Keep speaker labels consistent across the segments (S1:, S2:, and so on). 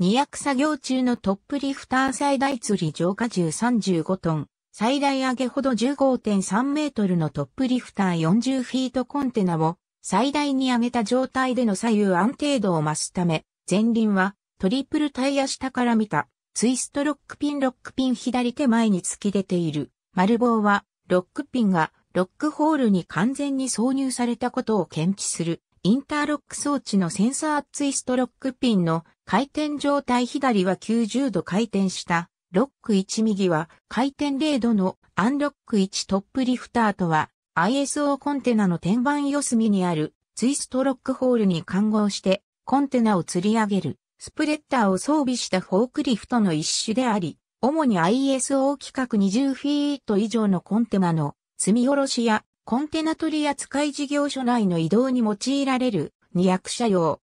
S1: 二役作業中のトップリフター最大釣り浄化重35トン、最大上げほど15.3メートルのトップリフター40フィートコンテナを最大に上げた状態での左右安定度を増すため、前輪はトリプルタイヤ下から見たツイストロックピンロックピン左手前に突き出ている丸棒はロックピンがロックホールに完全に挿入されたことを検知するインターロック装置のセンサーツイストロックピンの回転状態左は90度回転した、ロック1右は回転0度のアンロック1トップリフターとは ISO コンテナの天板四隅にあるツイストロックホールに嵌合してコンテナを吊り上げるスプレッダーを装備したフォークリフトの一種であり、主に ISO 規格20フィート以上のコンテナの積み下ろしやコンテナ取り扱い事業所内の移動に用いられる二役者用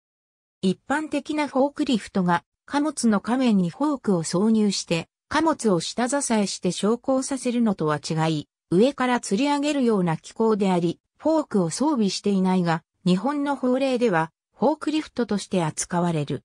S1: 一般的なフォークリフトが貨物の仮面にフォークを挿入して貨物を下支えして昇降させるのとは違い、上から吊り上げるような機構であり、フォークを装備していないが、日本の法令ではフォークリフトとして扱われる。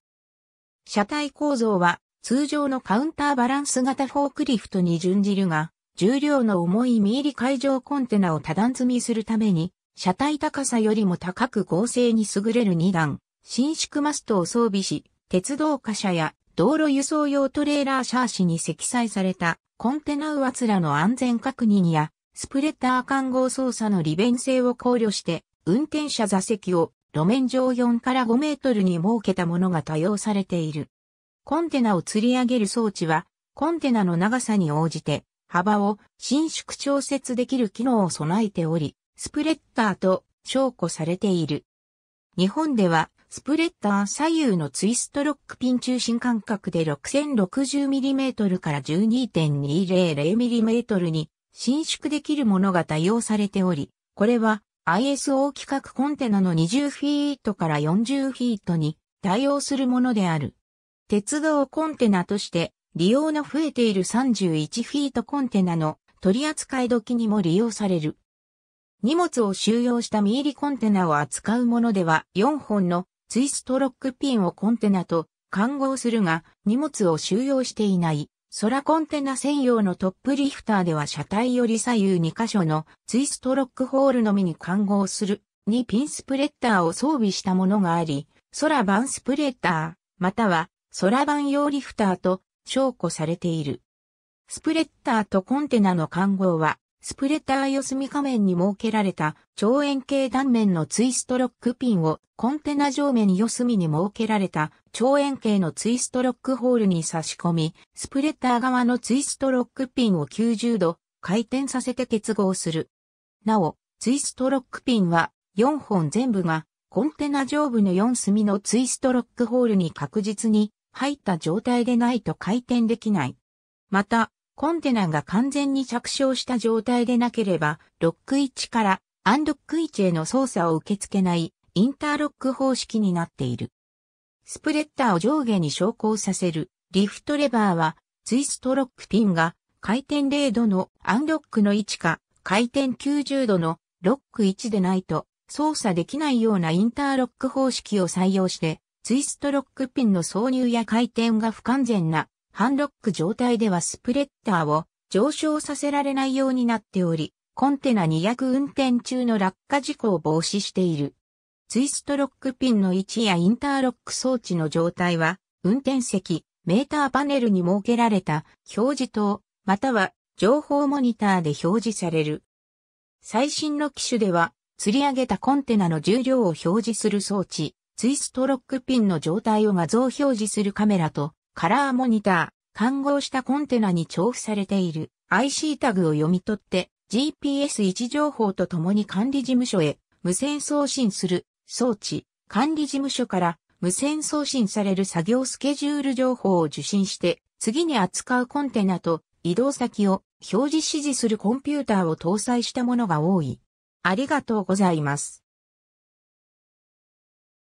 S1: 車体構造は通常のカウンターバランス型フォークリフトに準じるが、重量の重い見入り海上コンテナを多段積みするために、車体高さよりも高く剛成に優れる2段、伸縮マストを装備し、鉄道貨車や道路輸送用トレーラーシャーシに積載されたコンテナツラの安全確認やスプレッダー看護操作の利便性を考慮して運転者座席を路面上4から5メートルに設けたものが多用されている。コンテナを吊り上げる装置はコンテナの長さに応じて幅を伸縮調節できる機能を備えており、スプレッダーと証拠されている。日本ではスプレッダー左右のツイストロックピン中心間隔で 6060mm から 12.200mm に伸縮できるものが多用されており、これは ISO 規格コンテナの20フィートから40フィートに対応するものである。鉄道コンテナとして利用の増えている31フィートコンテナの取り扱い時にも利用される。荷物を収容したミーリコンテナを扱うものでは4本のツイストロックピンをコンテナと勘合するが、荷物を収容していない。空コンテナ専用のトップリフターでは車体より左右2箇所のツイストロックホールのみに勘合する2ピンスプレッダーを装備したものがあり、空版スプレッダー、または空版用リフターと証拠されている。スプレッダーとコンテナの勘合はスプレッダー四隅仮面に設けられた超円形断面のツイストロックピンをコンテナ上面四隅に設けられた超円形のツイストロックホールに差し込み、スプレッダー側のツイストロックピンを90度回転させて結合する。なお、ツイストロックピンは4本全部がコンテナ上部の4隅のツイストロックホールに確実に入った状態でないと回転できない。また、コンテナが完全に着床した状態でなければ、ロック1からアンロック1への操作を受け付けないインターロック方式になっている。スプレッダーを上下に昇降させるリフトレバーはツイストロックピンが回転0度のアンロックの位置か回転90度のロック1でないと操作できないようなインターロック方式を採用してツイストロックピンの挿入や回転が不完全なハンロック状態ではスプレッダーを上昇させられないようになっており、コンテナ200運転中の落下事故を防止している。ツイストロックピンの位置やインターロック装置の状態は、運転席、メーターパネルに設けられた表示灯、または情報モニターで表示される。最新の機種では、釣り上げたコンテナの重量を表示する装置、ツイストロックピンの状態を画像表示するカメラとカラーモニター、混合したコンテナに重複されている IC タグを読み取って GPS 位置情報とともに管理事務所へ無線送信する装置、管理事務所から無線送信される作業スケジュール情報を受信して次に扱うコンテナと移動先を表示指示するコンピューターを搭載したものが多い。ありがとうございます。